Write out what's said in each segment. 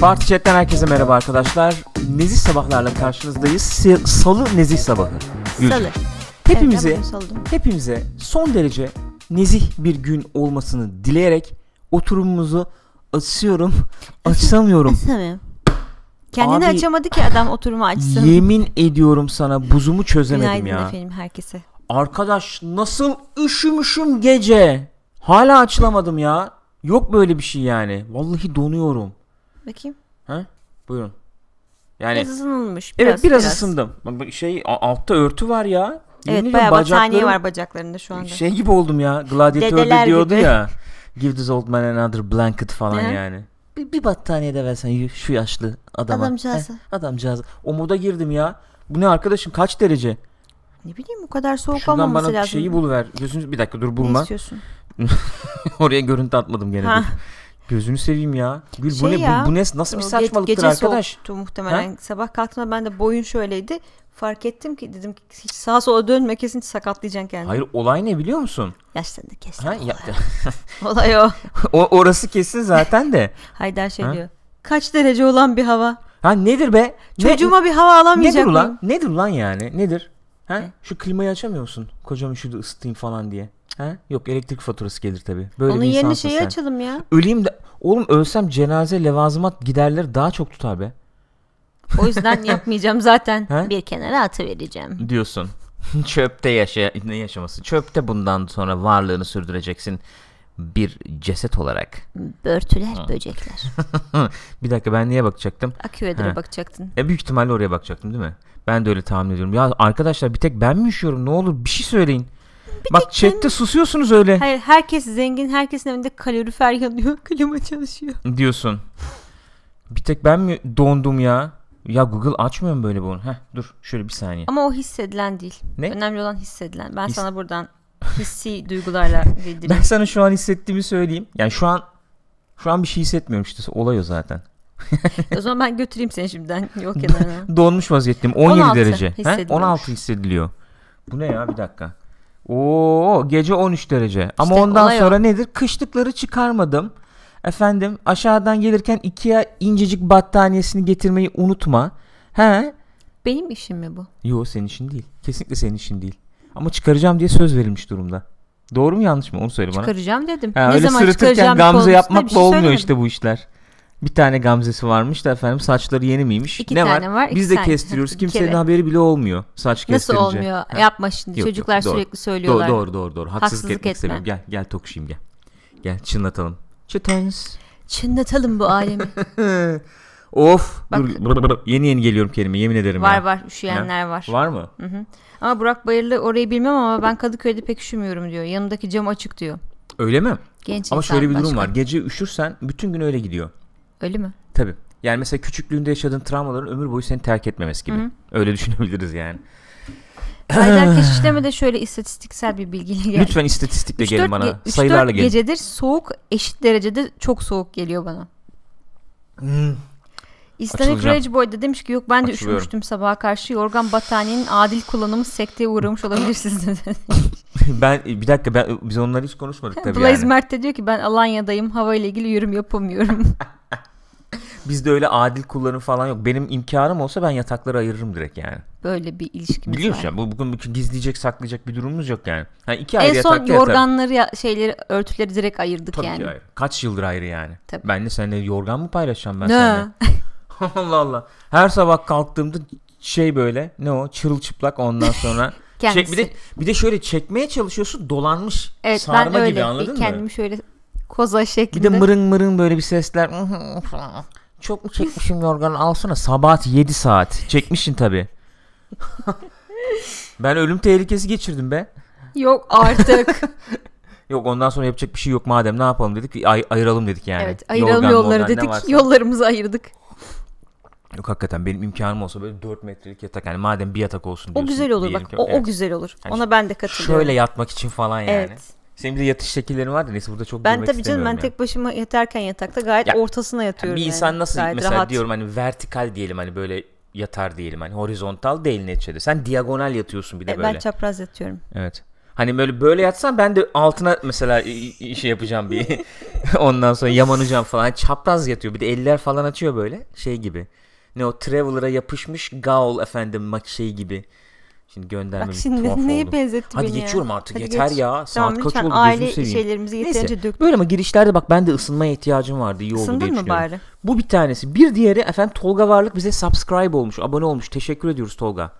Parti Chat'ten herkese merhaba arkadaşlar. Nezih sabahlarla karşınızdayız. Salı nezih sabahı. Gülcan. Salı. Hepimize, Evet, hepimize son derece nezih bir gün olmasını dileyerek oturumumuzu açıyorum, açamıyorum. Sanırım. Kendini Abi- açamadı ki adam oturumu açsın. Yemin ediyorum sana buzumu çözemedim Günaydın ya. efendim herkese. Arkadaş nasıl üşümüşüm gece. Hala açılamadım ya. Yok böyle bir şey yani. Vallahi donuyorum. Bakayım. Ha? Buyurun. Yani biraz ısınılmış. Biraz, evet biraz, biraz. ısındım. Bak bak şey altta örtü var ya. evet bayağı battaniye var bacaklarında şu anda. Şey gibi oldum ya. Gladiatörde diyordu gibi. ya. Give this old man another blanket falan Hı. yani. Bir, bir battaniye de versen şu yaşlı adama. Adamcağız. Heh, adamcağızı. O moda girdim ya. Bu ne arkadaşım kaç derece? Ne bileyim bu kadar soğuk Şuradan olmaması lazım. Şuradan bana şeyi buluver. Gözünüz bir dakika dur bulma. Ne istiyorsun? Oraya görüntü atmadım gene. Gözünü seveyim ya. Gül şey bu ne ya, bu, bu ne nasıl bir saçmalıktır gece arkadaş? Soğuktu muhtemelen. Ha? Sabah kalktığımda ben de boyun şöyleydi. Fark ettim ki dedim ki hiç sağa sola dönme kesin sakatlayacaksın kendini. Hayır olay ne biliyor musun? Yaşlandı kesin. Ha, Ya, olay o. o. Orası kesin zaten de. Haydar şey ha? diyor. Kaç derece olan bir hava? Ha nedir be? Çocuğuma ne, bir hava alamayacak nedir ulan? Nedir ulan yani? Nedir? Ha, Şu klimayı açamıyor musun? Kocam şurada ısıtayım falan diye. Ha? Yok elektrik faturası gelir tabi. Böyle Onun bir yerine şeyi sen. açalım ya. Öleyim de oğlum ölsem cenaze levazımat giderleri daha çok tutar be. O yüzden yapmayacağım zaten. Ha? Bir kenara atıvereceğim. Diyorsun. Çöpte yaşa ne yaşaması? Çöpte bundan sonra varlığını sürdüreceksin bir ceset olarak. Börtüler, ha. böcekler. bir dakika ben niye bakacaktım? Aküvedere bakacaktın. E büyük ihtimalle oraya bakacaktım değil mi? Ben de öyle tahmin ediyorum. Ya arkadaşlar bir tek ben mi üşüyorum? Ne olur bir şey söyleyin. Bir Bak chatte ben... susuyorsunuz öyle. Hayır herkes zengin. Herkesin evinde kalorifer yanıyor. Klima çalışıyor. Diyorsun. Bir tek ben mi dondum ya? Ya Google açmıyor mu böyle bunu? Heh dur şöyle bir saniye. Ama o hissedilen değil. Ne? Önemli olan hissedilen. Ben His... sana buradan hissi duygularla bildireyim. Ben sana şu an hissettiğimi söyleyeyim. Yani şu an şu an bir şey hissetmiyorum işte olay o zaten. o zaman ben götüreyim seni şimdiden yok kenarına. Donmuş vaziyetteyim. 17 16 derece. He? 16 hissediliyor. Bu ne ya bir dakika. Oo gece 13 derece. İşte Ama ondan sonra o. nedir? Kışlıkları çıkarmadım. Efendim aşağıdan gelirken ikiye incecik battaniyesini getirmeyi unutma. He? Benim işim mi bu? Yo senin işin değil. Kesinlikle senin işin değil. Ama çıkaracağım diye söz verilmiş durumda. Doğru mu yanlış mı onu söyle bana. Çıkaracağım dedim. Ha, ne öyle zaman sırıtırken çıkaracağım Gamze yapmakla şey olmuyor işte bu işler. Bir tane gamzesi varmış da efendim saçları yeni miymiş? İki ne tane var? var Biz de tane. kestiriyoruz. Kimsenin Kere. haberi bile olmuyor saç kestirince. Nasıl olmuyor? Ha. Yapma şimdi. Yok, Çocuklar yok, doğru. sürekli söylüyorlar. Doğru doğru doğru. doğru. Haksızlık, Haksızlık etme. istemiyorum. Gel gel tokuşayım gel. Gel çınlatalım. Çıtans. Çınlatalım bu alemi. Of. Bak, dur, bır, bır, bır, yeni yeni geliyorum kelime yemin ederim. Var ya. var üşüyenler ya. var. Var mı? Hı hı. Ama Burak Bayırlı orayı bilmem ama ben Kadıköy'de pek üşümüyorum diyor. Yanındaki cam açık diyor. Öyle mi? Genç ama şöyle bir durum var. Gece üşürsen bütün gün öyle gidiyor. Öyle mi? Tabii. Yani mesela küçüklüğünde yaşadığın travmaların ömür boyu seni terk etmemesi gibi. Hı-hı. Öyle düşünebiliriz yani. Aylar keşişleme de şöyle istatistiksel bir bilgiyle geldi. Lütfen istatistikle üç gelin bana. Ge- Sayılarla gelin. gecedir soğuk eşit derecede çok soğuk geliyor bana. Hmm. İslamic Rage Boy da demiş ki yok ben de üşümüştüm sabaha karşı yorgan battaniyenin adil kullanımı sekteye uğramış olabilir dedi. ben e, bir dakika ben, biz onları hiç konuşmadık tabii Blaze yani. Mert de diyor ki ben Alanya'dayım hava ile ilgili yorum yapamıyorum. Bizde öyle adil kullanım falan yok. Benim imkanım olsa ben yatakları ayırırım direkt yani. Böyle bir ilişkimiz Biliyorsun var. Biliyorsun bu bugün gizleyecek saklayacak bir durumumuz yok yani. Hani iki ayrı en son yorganları ya, şeyleri örtüleri direkt ayırdık Tabii yani. Ki ayrı. Kaç yıldır ayrı yani. Tabii. Ben de seninle yorgan mı paylaşacağım ben ne? seninle? Allah Allah. Her sabah kalktığımda şey böyle ne o çırılçıplak ondan sonra Kendisi. Çek, bir de bir de şöyle çekmeye çalışıyorsun dolanmış evet, sarma ben öyle, gibi anladın kendimi mı? Kendimi şöyle koza şeklinde. Bir de mırın mırın böyle bir sesler çok mu çekmişim yorganı alsana sabahat 7 saat. Çekmişsin tabi. ben ölüm tehlikesi geçirdim be. Yok artık. yok ondan sonra yapacak bir şey yok madem ne yapalım dedik ay- ayıralım dedik yani. Evet ayıralım Yorgan, yolları dedik yollarımızı ayırdık. Yok hakikaten benim imkanım olsa böyle 4 metrelik yatak yani madem bir yatak olsun diyorsun. O güzel olur bak ki, o, evet. o güzel olur yani ona ben de katılıyorum. Şöyle yatmak için falan yani. Evet senin bir de yatış şekillerin vardı. Neyse burada çok Ben tabii canım ben yani. tek başıma yatarken yatakta gayet ya, ortasına yatıyorum. Yani bir insan yani. nasıl gayet mesela rahat. diyorum hani vertikal diyelim hani böyle yatar diyelim hani horizontal değil neticede. Sen diagonal yatıyorsun bir de e, böyle. Ben çapraz yatıyorum. Evet. Hani böyle böyle yatsan ben de altına mesela şey yapacağım bir ondan sonra yamanacağım falan. Hani çapraz yatıyor bir de eller falan açıyor böyle şey gibi. Ne o Traveler'a yapışmış Gaul efendim mak şey gibi Şimdi gönderme Bak şimdi neyi benzetti Hadi beni geçiyorum ya. artık Hadi yeter geç. ya. Saat tamam, kaç oldu aile gözünü seveyim. şeylerimizi yeterince Neyse, Böyle ama girişlerde bak ben de ısınmaya ihtiyacım vardı. İyi Isındın oldu diye mı bari? Bu bir tanesi. Bir diğeri efendim Tolga Varlık bize subscribe olmuş. Abone olmuş. Teşekkür ediyoruz Tolga.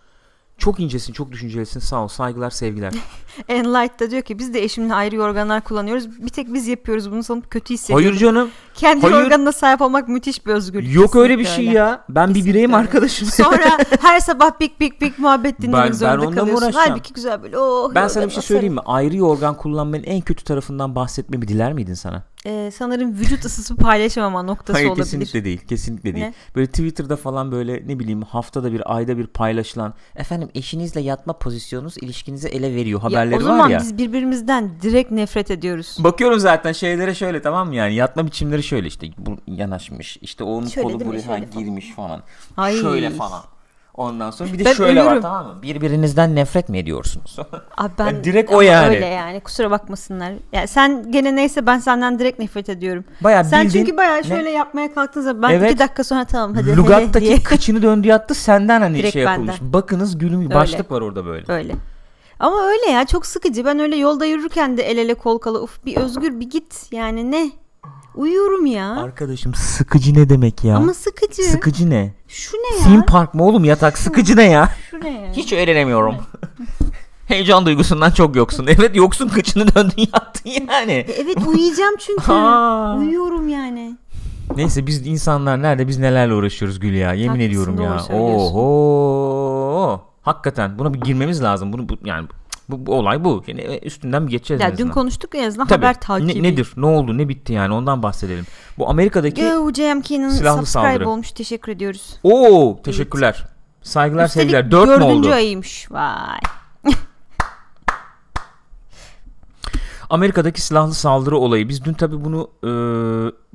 Çok incesin, çok düşüncelisin. Sağ ol. Saygılar, sevgiler. Enlight da diyor ki biz de eşimle ayrı organlar kullanıyoruz. Bir tek biz yapıyoruz bunu sanıp kötü hissediyorum. Hayır canım. Kendi hayır. organına sahip olmak müthiş bir özgürlük. Yok Kesinlikle öyle bir şey öyle. ya. Ben Kesinlikle bir bireyim öyle. arkadaşım. Sonra her sabah pik pik pik muhabbet dinlemek ben, zorunda ben kalıyorsun. Uğraşacağım. Halbuki güzel böyle. Oh, ben sana bir şey söyleyeyim mi? Ayrı organ kullanmanın en kötü tarafından bahsetmemi diler miydin sana? Ee, sanırım vücut ısısı paylaşamama noktası Hayır, olabilir. kesinlikle değil. Kesinlikle değil. Ne? Böyle Twitter'da falan böyle ne bileyim haftada bir ayda bir paylaşılan efendim eşinizle yatma pozisyonunuz ilişkinize ele veriyor haber haberleri var ya. O zaman biz birbirimizden direkt nefret ediyoruz. Bakıyorum zaten şeylere şöyle tamam mı yani yatma biçimleri şöyle işte bu yanaşmış işte onun şöyle kolu buraya girmiş falan. Ay. Şöyle falan. Ondan sonra bir de ben şöyle ölürüm. var tamam mı? Birbirinizden nefret mi ediyorsunuz? Abi ben yani direkt o yani. Öyle yani kusura bakmasınlar. Yani sen gene neyse ben senden direkt nefret ediyorum. Bayağı sen bildin, çünkü bayağı şöyle ne? yapmaya kalktığın zaman ben evet, iki dakika sonra tamam hadi Lugat'taki diye. kıçını döndü yattı senden hani direkt şey yapılmış. Benden. Bakınız gülüm öyle. başlık var orada böyle. Öyle. Ama öyle ya çok sıkıcı. Ben öyle yolda yürürken de el ele kol kala uf bir özgür bir git yani ne? Uyuyorum ya. Arkadaşım sıkıcı ne demek ya? Ama sıkıcı. Sıkıcı ne? Şu ne ya? Theme park mı oğlum yatak? sıkıcı ne ya? Şu ne ya? Hiç öğrenemiyorum. Heyecan duygusundan çok yoksun. Evet yoksun kıçını döndün yattın yani. E, evet uyuyacağım çünkü. Uyuyorum yani. Neyse biz insanlar nerede biz nelerle uğraşıyoruz Gül ya. Yemin Haklısın, ediyorum ya. Oho. Hakikaten buna bir girmemiz lazım. Bunu bu, yani bu, bu olay bu. Yani üstünden bir geçeceğiz. Ya dün konuştuk ya azından Tabii. haber takibi. Ne, nedir? Ne oldu? Ne bitti yani? Ondan bahsedelim. Bu Amerika'daki Yo, Cem silahlı saldırı. olmuş. Teşekkür ediyoruz. Oo, teşekkürler. Evet. Saygılar, Üstelik sevgiler. 4 mü oldu? Dördüncü ayıymış. Vay. Amerika'daki silahlı saldırı olayı. Biz dün tabi bunu e,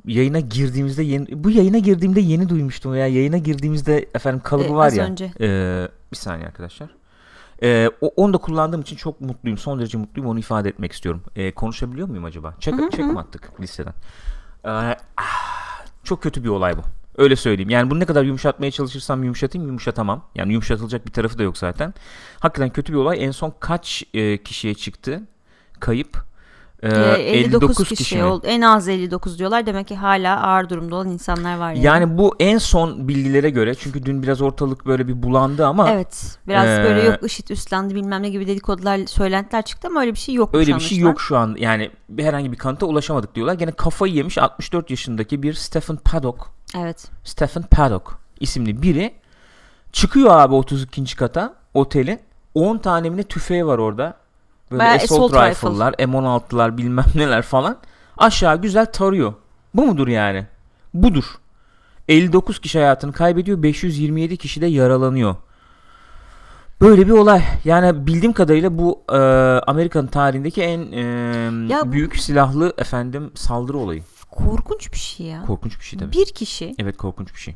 yayına girdiğimizde yeni, bu yayına girdiğimde yeni duymuştum veya yayına girdiğimizde efendim kalıbı ee, var ya. Önce. E, bir saniye arkadaşlar. E, o, onu da kullandığım için çok mutluyum. Son derece mutluyum. Onu ifade etmek istiyorum. E, konuşabiliyor muyum acaba? Çek, hı çek attık listeden? E, ah, çok kötü bir olay bu. Öyle söyleyeyim. Yani bunu ne kadar yumuşatmaya çalışırsam yumuşatayım yumuşatamam. Yani yumuşatılacak bir tarafı da yok zaten. Hakikaten kötü bir olay. En son kaç e, kişiye çıktı? Kayıp 59, ee, 59 ee, kişi, kişi oldu. En az 59 diyorlar. Demek ki hala ağır durumda olan insanlar var yani. Yani bu en son bilgilere göre çünkü dün biraz ortalık böyle bir bulandı ama Evet. Biraz e, böyle yok IŞİD üstlendi bilmem ne gibi dedikodular, söylentiler çıktı ama öyle bir şey yok. şu an. Öyle bir şey yok şu an. Yani herhangi bir kanıta ulaşamadık diyorlar. Gene kafayı yemiş 64 yaşındaki bir Stephen Paddock. Evet. Stephen Paddock isimli biri çıkıyor abi 32. kata otelin. 10 tane tüfeği var orada. Böyle Bayağı assault, assault rifle'lar, rifle. M16'lar bilmem neler falan. Aşağı güzel tarıyor. Bu mudur yani? Budur. 59 kişi hayatını kaybediyor, 527 kişi de yaralanıyor. Böyle bir olay. Yani bildiğim kadarıyla bu e, Amerika'nın tarihindeki en e, ya büyük bu... silahlı efendim saldırı olayı. Korkunç bir şey ya. Korkunç bir şey tabii. Bir kişi. Evet korkunç bir şey.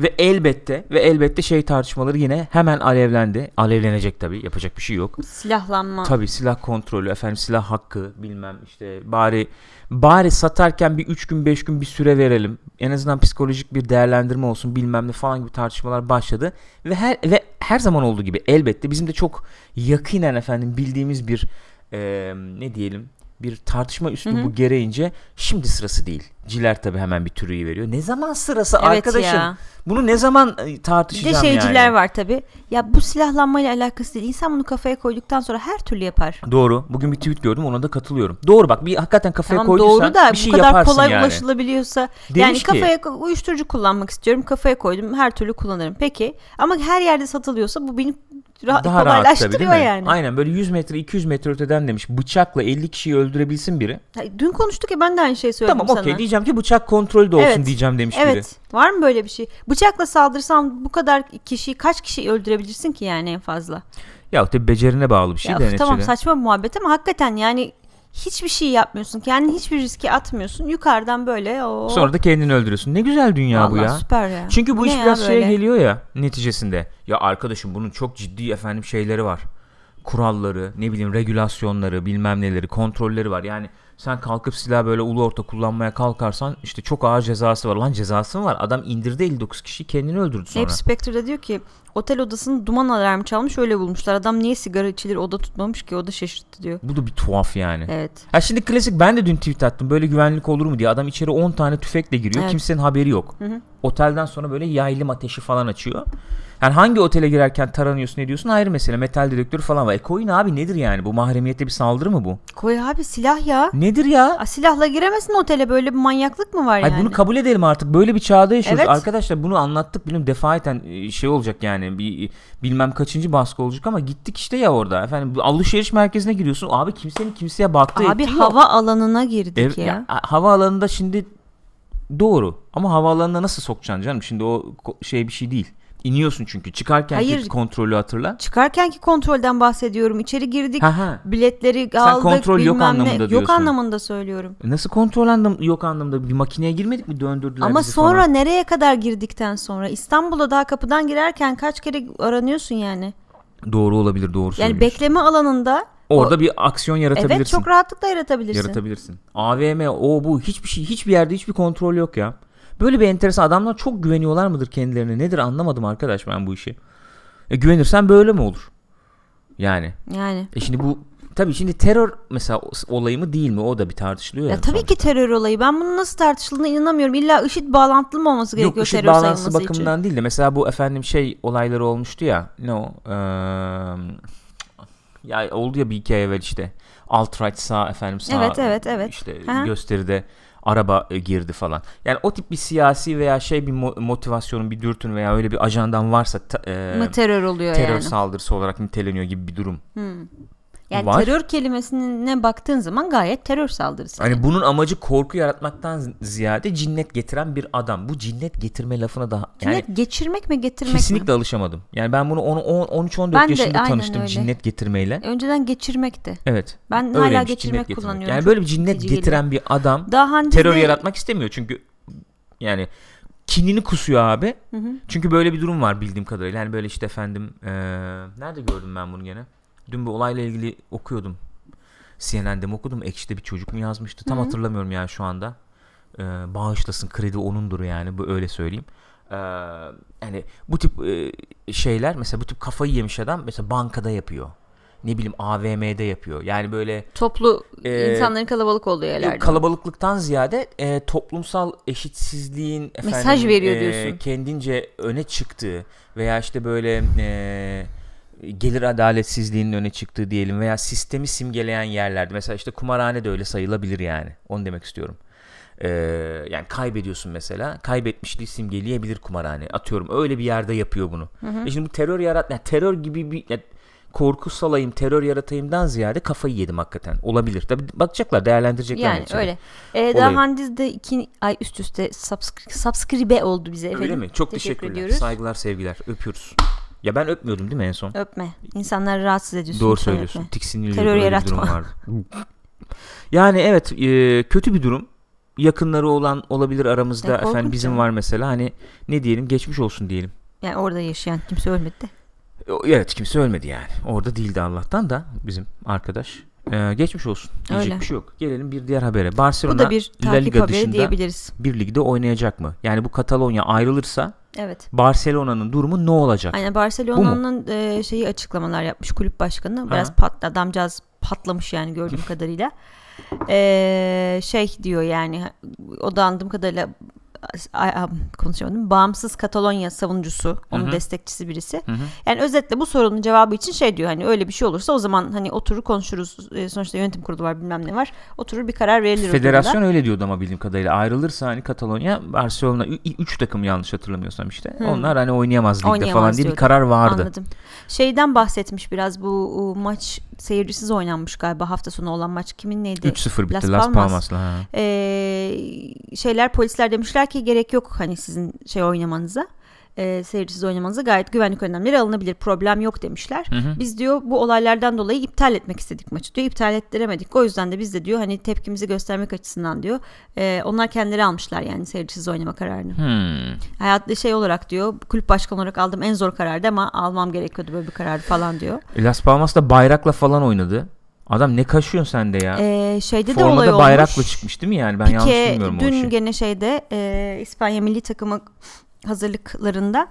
Ve elbette ve elbette şey tartışmaları yine hemen alevlendi. Alevlenecek tabi yapacak bir şey yok. Silahlanma. Tabii silah kontrolü efendim silah hakkı bilmem işte bari bari satarken bir 3 gün 5 gün bir süre verelim. En azından psikolojik bir değerlendirme olsun bilmem ne falan gibi tartışmalar başladı. Ve her ve her zaman olduğu gibi elbette bizim de çok yakinen efendim bildiğimiz bir ee, ne diyelim bir tartışma üstü bu hı gereğince şimdi sırası değil. Ciler tabi hemen bir türüyü veriyor. Ne zaman sırası evet arkadaşım? Ya. Bunu ne zaman tartışacağım e, yani? Bir de şeyciler yani? var tabi. Ya bu silahlanmayla alakası değil. İnsan bunu kafaya koyduktan sonra her türlü yapar. Doğru. Bugün bir tweet gördüm ona da katılıyorum. Doğru bak bir hakikaten kafaya tamam, koyduysan doğru da, bir şey yaparsın yani. bu kadar kolay yani. ulaşılabiliyorsa. Demiş yani kafaya ki, uyuşturucu kullanmak istiyorum. Kafaya koydum her türlü kullanırım. Peki ama her yerde satılıyorsa bu benim Rahat, daha rahat Yani. Aynen böyle 100 metre 200 metre öteden demiş bıçakla 50 kişiyi öldürebilsin biri. dün konuştuk ya ben de aynı şeyi söyledim tamam, sana. Tamam okey diyeceğim ki bıçak kontrolü de olsun evet. diyeceğim demiş evet. biri. Evet var mı böyle bir şey? Bıçakla saldırsam bu kadar kişiyi kaç kişi öldürebilirsin ki yani en fazla? Ya tabii becerine bağlı bir şey ya, Of, tamam saçma bir muhabbet ama hakikaten yani hiçbir şey yapmıyorsun. Kendini hiçbir riski atmıyorsun. Yukarıdan böyle o oh. Sonra da kendini öldürüyorsun. Ne güzel dünya Vallahi bu ya. süper ya. Çünkü bu Ne iş ya biraz şeye geliyor ya neticesinde. Ya arkadaşım bunun çok ciddi efendim şeyleri var. Kuralları, ne bileyim regülasyonları, bilmem neleri, kontrolleri var. Yani sen kalkıp silah böyle ulu orta kullanmaya kalkarsan işte çok ağır cezası var. Lan cezası mı var? Adam indirdi 59 kişi kendini öldürdü sonra. Hep Spectre'da diyor ki Otel odasının duman alarmı çalmış öyle bulmuşlar. Adam niye sigara içilir oda tutmamış ki o da şaşırttı diyor. Bu da bir tuhaf yani. Evet. Ha şimdi klasik ben de dün tweet attım böyle güvenlik olur mu diye. Adam içeri 10 tane tüfekle giriyor. Evet. Kimsenin haberi yok. Hı hı. Otelden sonra böyle yaylım ateşi falan açıyor. Yani hangi otele girerken taranıyorsun ne diyorsun ayrı mesele. Metal dedektörü falan var. E koyun abi nedir yani bu mahremiyette bir saldırı mı bu? Koy abi silah ya. Nedir ya? A, silahla giremezsin otele böyle bir manyaklık mı var Hayır, yani? Bunu kabul edelim artık böyle bir çağda yaşıyoruz. Evet. Arkadaşlar bunu anlattık benim defaeten e, şey olacak yani yani bir bilmem kaçıncı baskı olacak ama gittik işte ya orada efendim alışveriş merkezine giriyorsun abi kimsenin kimseye baktığı abi hava yok. alanına girdik Ev, ya. ya hava alanında şimdi doğru ama hava havaalanına nasıl sokacaksın canım şimdi o şey bir şey değil İniyorsun çünkü çıkarken Hayır, kontrolü hatırla. Çıkarken ki kontrolden bahsediyorum. İçeri girdik, ha, biletleri aldık. Sen kontrol yok ne. anlamında diyorsun. Yok anlamında söylüyorum. E nasıl kontrol anlam yok anlamda? Bir makineye girmedik mi döndürdüler Ama bizi sonra, sonra nereye kadar girdikten sonra? İstanbul'a daha kapıdan girerken kaç kere aranıyorsun yani? Doğru olabilir, doğru Yani bekleme alanında Orada o, bir aksiyon yaratabilirsin. Evet çok rahatlıkla yaratabilirsin. Yaratabilirsin. AVM, o bu hiçbir şey hiçbir yerde hiçbir kontrol yok ya. Böyle bir enteresan adamlar çok güveniyorlar mıdır kendilerine? Nedir anlamadım arkadaş ben bu işi. E, güvenirsen böyle mi olur? Yani. Yani. E şimdi bu tabii şimdi terör mesela olayı mı değil mi o da bir tartışılıyor. Ya, ya tabii sonuçta. ki terör olayı. Ben bunun nasıl tartışıldığına inanamıyorum. İlla IŞİD bağlantılı mı olması gerekiyor Yok, IŞİD terör bağlantısı bakımından için. değil de mesela bu efendim şey olayları olmuştu ya. Ne o? Ee, ya oldu ya bir hikaye evvel işte. Alt right sağ efendim sağ. Evet evet evet. İşte hı gösteride araba e, girdi falan. Yani o tip bir siyasi veya şey bir motivasyonun bir dürtün veya öyle bir ajandan varsa ta, e, mı terör oluyor terör yani. saldırısı olarak niteleniyor gibi bir durum. Hmm. Yani var. terör kelimesine baktığın zaman gayet terör saldırısı. Hani bunun amacı korku yaratmaktan ziyade cinnet getiren bir adam. Bu cinnet getirme lafına daha yani cinnet geçirmek mi getirmek kesinlikle mi? alışamadım. Yani ben bunu 10, 13 14 ben yaşında de, tanıştım öyle. cinnet getirmeyle. Önceden geçirmekti. Evet. Ben Öyleymiş, hala geçirmek kullanıyorum. Yani böyle bir cinnet getiren geliyor. bir adam daha hani terör de... yaratmak istemiyor çünkü yani kinini kusuyor abi. Hı hı. Çünkü böyle bir durum var bildiğim kadarıyla. Yani böyle işte efendim ee, nerede gördüm ben bunu gene? Dün bir olayla ilgili okuyordum. CNN'de mi okudum? Ekşi'de bir çocuk mu yazmıştı? Tam Hı-hı. hatırlamıyorum yani şu anda. Ee, bağışlasın kredi onundur yani bu öyle söyleyeyim. Ee, yani bu tip e, şeyler mesela bu tip kafayı yemiş adam mesela bankada yapıyor ne bileyim AVM'de yapıyor. Yani böyle toplu e, insanların kalabalık olduğu yerlerde. Kalabalıklıktan ziyade e, toplumsal eşitsizliğin efendim, mesaj veriyor e, diyorsun. Kendince öne çıktığı veya işte böyle e, gelir adaletsizliğinin öne çıktığı diyelim veya sistemi simgeleyen yerlerde mesela işte kumarhane de öyle sayılabilir yani onu demek istiyorum. Ee, yani kaybediyorsun mesela kaybetmişliği simgeleyebilir kumarhane atıyorum öyle bir yerde yapıyor bunu. Hı hı. E şimdi bu terör yarat yani terör gibi bir yani korku salayım terör yaratayımdan ziyade kafayı yedim hakikaten olabilir. Tabi bakacaklar değerlendirecekler. Yani öyle. Ee, daha Handiz de iki ay üst üste subscribe oldu bize efendim. Öyle mi? Çok teşekkür teşekkürler. Ediyoruz. Saygılar sevgiler öpüyoruz. Ya ben öpmüyordum değil mi en son? Öpme. İnsanlar rahatsız ediyorsun. Doğru söylüyorsun. Öpme. Tiksiniliyor. Terör yaratma. Durum yani evet e, kötü bir durum. Yakınları olan olabilir aramızda. Yani efendim bizim var mesela hani ne diyelim geçmiş olsun diyelim. Yani orada yaşayan kimse ölmedi de. Evet kimse ölmedi yani. Orada değildi Allah'tan da bizim arkadaş. Ee, geçmiş olsun. Diyecek bir şey yok. Gelelim bir diğer habere. Barcelona bu da bir La Liga dışında diyebiliriz. bir ligde oynayacak mı? Yani bu Katalonya ayrılırsa Evet. Barcelona'nın durumu ne olacak? Aynen Barcelona'nın e, şeyi açıklamalar yapmış kulüp başkanı. Biraz patla adamcağız patlamış yani gördüğüm kadarıyla. Ee, şey diyor yani o da andığım kadarıyla konuşamadım. Bağımsız Katalonya savunucusu, onun Hı-hı. destekçisi birisi. Hı-hı. Yani özetle bu sorunun cevabı için şey diyor hani öyle bir şey olursa o zaman hani oturur konuşuruz. E, sonuçta yönetim kurulu var bilmem ne var. Oturur bir karar verilir. Federasyon durumda. öyle diyordu ama bildiğim kadarıyla ayrılırsa hani Katalonya, Barcelona 3 takım yanlış hatırlamıyorsam işte. Hı. Onlar hani oynayamaz ligde oynayamaz falan diye diyordu. bir karar vardı. Anladım. Şeyden bahsetmiş biraz bu maç seyircisiz oynanmış galiba hafta sonu olan maç kimin neydi? 3-0 bitti Las Palmas'la. Palmas. Ee, şeyler polisler demişler ki ki gerek yok hani sizin şey oynamanıza e, seyircisiz oynamanıza gayet güvenlik önlemleri alınabilir. Problem yok demişler. Hı hı. Biz diyor bu olaylardan dolayı iptal etmek istedik maçı diyor. İptal ettiremedik. O yüzden de biz de diyor hani tepkimizi göstermek açısından diyor. E, onlar kendileri almışlar yani seyircisiz oynama kararını. Hmm. Hayatlı şey olarak diyor kulüp başkanı olarak aldım en zor karardı ama almam gerekiyordu böyle bir karar falan diyor. Las Palmas da bayrakla falan oynadı. Adam ne kaşıyorsun sen de ya? Ee, şeyde Formada de olay olmuş. bayrakla çıkmış değil mi yani? Ben Pike, yanlış bilmiyorum dün o şey. gene şeyde e, İspanya milli takımı hazırlıklarında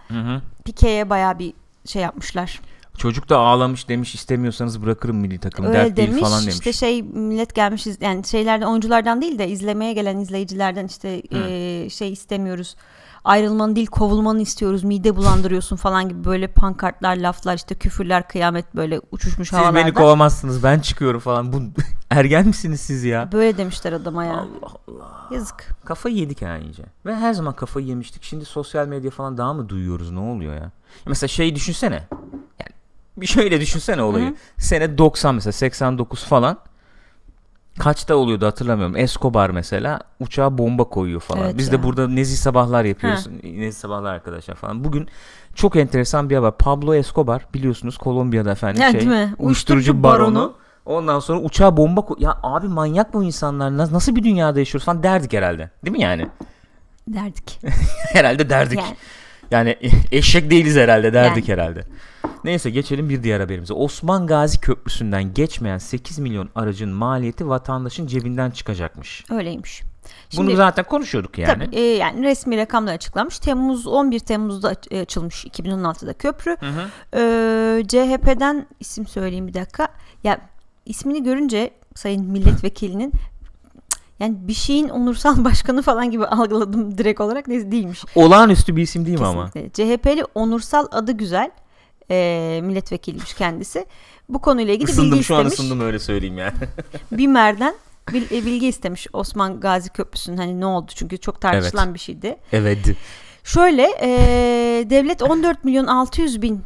Pike'ye baya bir şey yapmışlar. Çocuk da ağlamış demiş istemiyorsanız bırakırım milli takımı Öyle dert demiş, değil falan demiş. İşte şey millet gelmiş yani şeylerden oyunculardan değil de izlemeye gelen izleyicilerden işte e, şey istemiyoruz ayrılmanı değil kovulmanı istiyoruz mide bulandırıyorsun falan gibi böyle pankartlar laflar işte küfürler kıyamet böyle uçuşmuş siz havalarda. Siz beni kovamazsınız ben çıkıyorum falan bu ergen misiniz siz ya? Böyle demişler adama ya. Allah Allah. Yazık. Kafayı yedik yani iyice ve her zaman kafayı yemiştik şimdi sosyal medya falan daha mı duyuyoruz ne oluyor ya? Mesela şey düşünsene yani bir şöyle düşünsene olayı Hı-hı. sene 90 mesela 89 falan kaçta oluyordu hatırlamıyorum. Escobar mesela uçağa bomba koyuyor falan. Evet Biz ya. de burada nezih sabahlar yapıyoruz. Ha. Nezih sabahlar arkadaşlar falan. Bugün çok enteresan bir haber. Pablo Escobar biliyorsunuz Kolombiya'da efendim ya, şey. Uyuşturucu, uyuşturucu baronu. baronu. Ondan sonra uçağa bomba koy... Ya abi manyak bu insanlar nasıl bir dünyada yaşıyoruz falan derdik herhalde. Değil mi yani? Derdik. herhalde derdik. Yani. yani eşek değiliz herhalde derdik yani. herhalde. Neyse geçelim bir diğer haberimize. Osman Gazi Köprüsü'nden geçmeyen 8 milyon aracın maliyeti vatandaşın cebinden çıkacakmış. Öyleymiş. Şimdi, Bunu zaten konuşuyorduk yani. Tabii, e, yani resmi rakamlar açıklanmış. Temmuz 11 Temmuz'da e, açılmış 2016'da köprü. Hı hı. E, CHP'den isim söyleyeyim bir dakika. Ya ismini görünce sayın milletvekilinin yani bir şeyin onursal başkanı falan gibi algıladım direkt olarak neyse değilmiş. Olağanüstü bir isim değil mi Kesinlikle. ama? CHP'li onursal adı güzel e, milletvekilmiş kendisi. Bu konuyla ilgili isındım, bilgi istemiş. Isındım şu an ısındım öyle söyleyeyim yani. BİMER'den e, bilgi istemiş Osman Gazi Köprüsü'nün hani ne oldu çünkü çok tartışılan evet. bir şeydi. Evet. Şöyle e, devlet 14 milyon 600 bin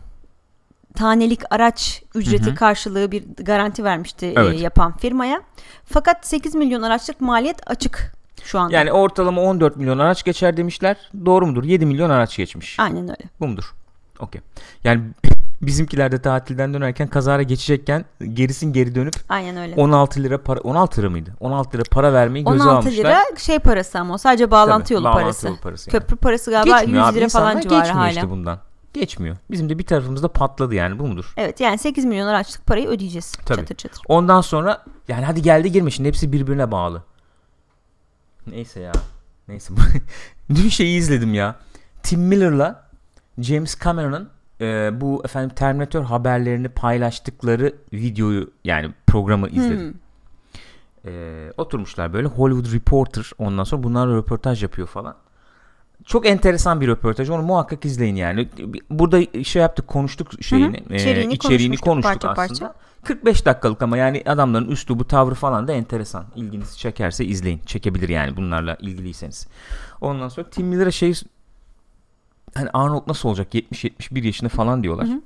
tanelik araç ücreti hı hı. karşılığı bir garanti vermişti e, evet. e, yapan firmaya. Fakat 8 milyon araçlık maliyet açık şu anda. Yani ortalama 14 milyon araç geçer demişler. Doğru mudur? 7 milyon araç geçmiş. Aynen öyle. Bu mudur? Okey. Yani Bizimkiler de tatilden dönerken kazara geçecekken gerisin geri dönüp Aynen öyle. 16 lira para 16 lira mıydı? 16 lira para vermeyi göz 16 almışlar. 16 lira şey parası ama o sadece bağlantı Tabii, yolu bağlantı parası. Yolu parası yani. Köprü parası galiba geçmiyor 100 abi, lira falan civarı geçmiyor hala. Işte bundan. Geçmiyor. Bizim de bir tarafımızda patladı yani bu mudur? Evet yani 8 milyon açlık parayı ödeyeceğiz Tabii. çatır çatır. Ondan sonra yani hadi geldi girme şimdi hepsi birbirine bağlı. Neyse ya. Neyse. Dün şeyi izledim ya. Tim Miller'la James Cameron'ın e, bu efendim Terminator haberlerini paylaştıkları videoyu yani programı hmm. izledim. Hmm. Ee, oturmuşlar böyle Hollywood Reporter ondan sonra bunlar röportaj yapıyor falan. Çok enteresan bir röportaj. Onu muhakkak izleyin yani. Burada şey yaptık, konuştuk şeyini, hı hı. E, içeriğini, e, içeriğini konuştuk parça aslında. Parça. 45 dakikalık ama yani adamların üstü bu tavrı falan da enteresan. İlginizi çekerse izleyin. Çekebilir yani bunlarla ilgiliyseniz. Ondan sonra Tim Miller'a şey hani Arnold nasıl olacak 70-71 yaşında falan diyorlar. Hı hı.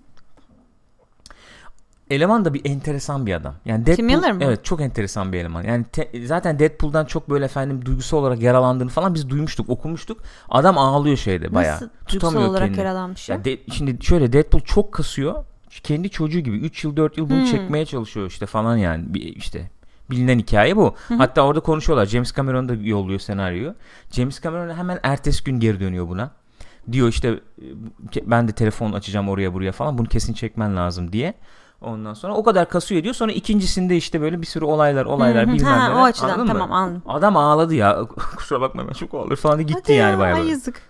Eleman da bir enteresan bir adam. Yani Deadpool, Tim Miller Evet çok enteresan bir eleman. Yani te, zaten Deadpool'dan çok böyle efendim duygusal olarak yaralandığını falan biz duymuştuk, okumuştuk. Adam ağlıyor şeyde bayağı. Nasıl Tutamıyor duygusal olarak kendini. yaralanmış ya? ya de, şimdi şöyle Deadpool çok kasıyor. Kendi çocuğu gibi 3 yıl 4 yıl bunu hmm. çekmeye çalışıyor işte falan yani bir işte bilinen hikaye bu. Hı-hı. Hatta orada konuşuyorlar. James Cameron da yolluyor senaryoyu. James Cameron hemen ertesi gün geri dönüyor buna diyor işte e, ben de telefon açacağım oraya buraya falan bunu kesin çekmen lazım diye. Ondan sonra o kadar kasıyor diyor. Sonra ikincisinde işte böyle bir sürü olaylar olaylar hmm, bilmem neler. O açıdan Anladın tamam anladım. Adam ağladı ya. Kusura bakma ben çok ağlar falan diye gitti Hadi yani ya, bayağı. yazık.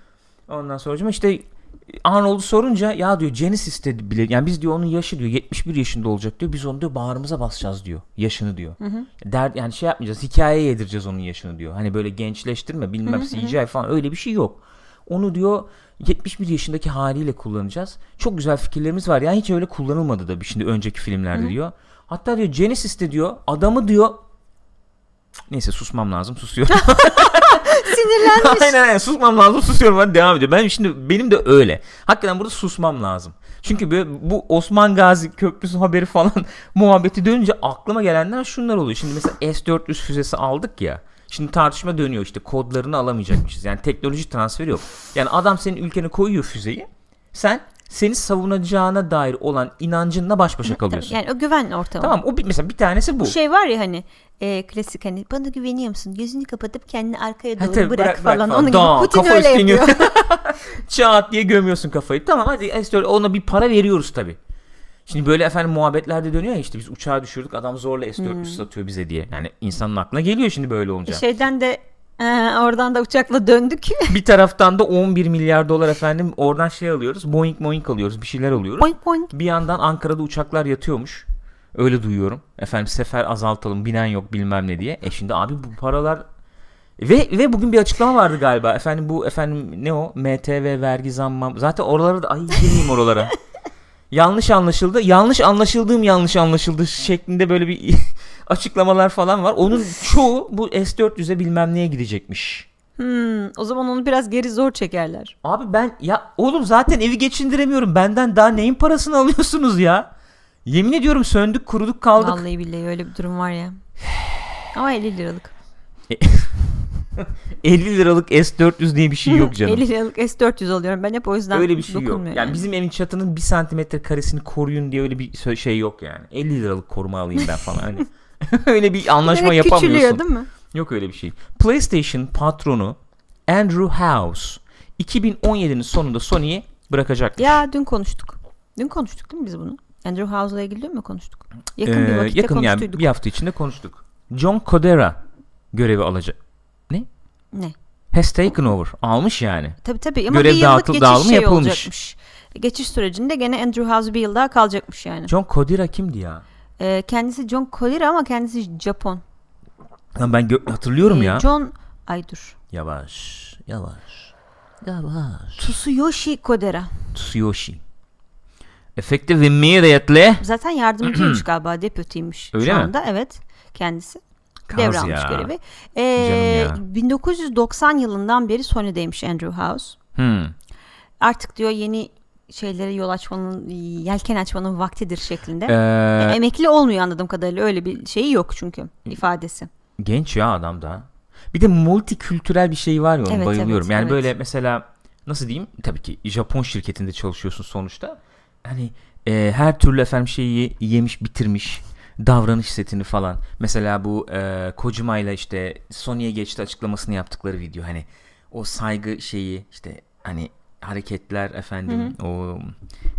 Ondan sonra işte Arnold'u sorunca ya diyor Genesis dedi bile yani biz diyor onun yaşı diyor 71 yaşında olacak diyor. Biz onu diyor bağrımıza basacağız diyor. Yaşını diyor. Hı hı. Der, yani şey yapmayacağız. Hikayeye yedireceğiz onun yaşını diyor. Hani böyle gençleştirme bilmem hı hı. CGI falan öyle bir şey yok. Onu diyor 71 yaşındaki haliyle kullanacağız. Çok güzel fikirlerimiz var. Yani hiç öyle kullanılmadı da şimdi önceki filmlerde Hı. diyor. Hatta diyor Genesis'te diyor adamı diyor Neyse susmam lazım susuyorum. Sinirlenmiş. aynen aynen susmam lazım susuyorum hadi devam ediyor. Ben şimdi benim de öyle. Hakikaten burada susmam lazım. Çünkü böyle bu Osman Gazi Köprüsü haberi falan muhabbeti dönünce aklıma gelenler şunlar oluyor. Şimdi mesela S-400 füzesi aldık ya. Şimdi tartışma dönüyor işte kodlarını alamayacakmışız. Yani teknoloji transferi yok. Yani adam senin ülkene koyuyor füzeyi. Sen seni savunacağına dair olan inancınla baş başa kalıyorsun. Tabii, yani o güven ortamı. Tamam o bir, mesela bir tanesi bu. Şey var ya hani e, klasik hani bana güveniyor musun? Gözünü kapatıp kendini arkaya doğru ha, tabii, bırak, bırak, falan. falan. Onun gibi Putin kafa öyle yapıyor. Çat diye gömüyorsun kafayı. Tamam hadi ona bir para veriyoruz tabii. Şimdi böyle efendim muhabbetlerde dönüyor ya işte biz uçağı düşürdük adam zorla S-400 hmm. satıyor bize diye. Yani insanın aklına geliyor şimdi böyle olunca. E şeyden de ee, oradan da uçakla döndük. bir taraftan da 11 milyar dolar efendim oradan şey alıyoruz. Boeing boeing alıyoruz bir şeyler alıyoruz. Boing boing. Bir yandan Ankara'da uçaklar yatıyormuş. Öyle duyuyorum. Efendim sefer azaltalım binen yok bilmem ne diye. E şimdi abi bu paralar ve ve bugün bir açıklama vardı galiba. Efendim bu efendim ne o? MTV vergi zammam. Zaten oralara da ay girmeyeyim oralara. yanlış anlaşıldı. Yanlış anlaşıldığım yanlış anlaşıldı şeklinde böyle bir açıklamalar falan var. Onun çoğu bu S400'e bilmem neye gidecekmiş. Hmm, o zaman onu biraz geri zor çekerler. Abi ben ya oğlum zaten evi geçindiremiyorum. Benden daha neyin parasını alıyorsunuz ya? Yemin ediyorum söndük kuruduk kaldık. Vallahi billahi öyle bir durum var ya. Ama 50 liralık. E, 50 liralık S400 diye bir şey yok canım. 50 liralık S400 alıyorum. Ben hep o yüzden Öyle bir şey yok. Yani. yani bizim evin çatının 1 santimetre karesini koruyun diye öyle bir şey yok yani. 50 liralık koruma alayım ben falan. Hani öyle bir anlaşma Direkt yapamıyorsun. Küçülüyor değil mi? Yok öyle bir şey. PlayStation patronu Andrew House 2017'nin sonunda Sony'ye bırakacak. Ya dün konuştuk. Dün konuştuk değil mi biz bunu? Andrew House'la ilgili değil mi konuştuk? Yakın ee, bir vakitte yakın, konuştuyduk. Yani bir hafta içinde konuştuk. John Codera görevi alacak ne? Ne? Has taken over. Almış yani. Tabii tabii ama Görev bir yıllık dağıtıl, geçiş şey yapılmış. olacakmış. Geçiş sürecinde gene Andrew House bir yıl daha kalacakmış yani. John Kodira kimdi ya? Ee, kendisi John Kodira ama kendisi Japon. Lan ben gö- hatırlıyorum ee, ya. John ay dur. Yavaş. Yavaş. Yavaş. Tsuyoshi Kodera. Tsuyoshi. Efektif ve miriyetle. Zaten yardımcıymış galiba deputiymiş Öyle şu mi? anda evet kendisi. Kaz devralmış ya. görevi. Ee, ya. 1990 yılından beri Sony'deymiş Andrew House. Hmm. Artık diyor yeni şeylere yol açmanın yelken açmanın vaktidir şeklinde. Ee, e, emekli olmuyor anladığım kadarıyla öyle bir şeyi yok çünkü ifadesi. Genç ya adam da. Bir de multikültürel bir şey var ya evet, bayılıyorum. Evet, yani evet. böyle mesela nasıl diyeyim? Tabii ki Japon şirketinde çalışıyorsun sonuçta. Hani e, her türlü efendim şeyi yemiş bitirmiş davranış setini falan. Mesela bu e, Kojima ile işte Sony'ye geçti açıklamasını yaptıkları video hani o saygı şeyi işte hani hareketler efendim hı hı. o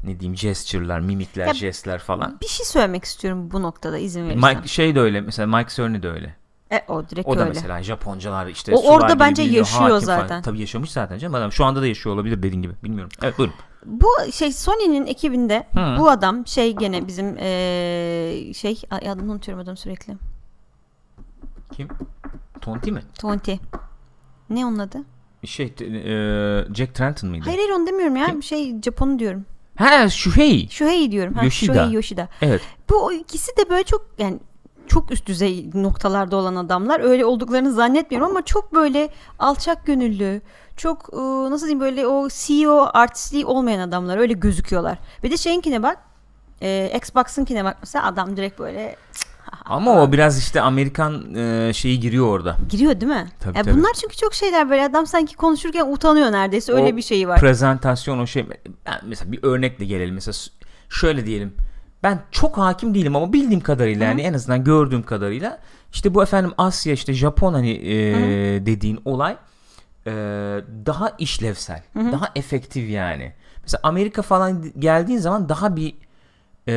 ne diyeyim gesture'lar, mimikler, ya, jestler falan. Bir şey söylemek istiyorum bu noktada izin verirsen. Mike şey de öyle mesela Mike Cerny de öyle. E, o direkt o da öyle. mesela Japoncalar işte o orada bence yaşıyor zaten. Falan. Tabii yaşamış zaten canım adam şu anda da yaşıyor olabilir dediğin gibi bilmiyorum. Evet buyurun bu şey Sony'nin ekibinde Hı. bu adam şey gene bizim ee, şey adını unutuyorum adam sürekli. Kim? Tonti mi? Tonti. Ne onun adı? Şey e, Jack Trenton mıydı? Hayır hayır onu demiyorum ya. Kim? Şey Japon'u diyorum. Ha Shuhei. Shuhei diyorum. Ha, Yoshida. Shuhei Yoshida. Evet. Bu ikisi de böyle çok yani çok üst düzey noktalarda olan adamlar. Öyle olduklarını zannetmiyorum ama çok böyle alçak gönüllü, çok ıı, nasıl diyeyim böyle o CEO artistliği olmayan adamlar öyle gözüküyorlar. Bir de şeyinkine bak. E, Xbox'ınkine bak mesela adam direkt böyle ama o biraz işte Amerikan e, şeyi giriyor orada. Giriyor değil mi? Tabii, ya tabii. Bunlar çünkü çok şeyler böyle adam sanki konuşurken utanıyor neredeyse öyle o bir şeyi var. Prezentasyon o şey. Mesela bir örnekle gelelim. Mesela şöyle diyelim ben çok hakim değilim ama bildiğim kadarıyla Hı-hı. yani en azından gördüğüm kadarıyla işte bu efendim Asya işte Japon hani e, dediğin olay e, daha işlevsel, Hı-hı. daha efektif yani. Mesela Amerika falan geldiğin zaman daha bir e,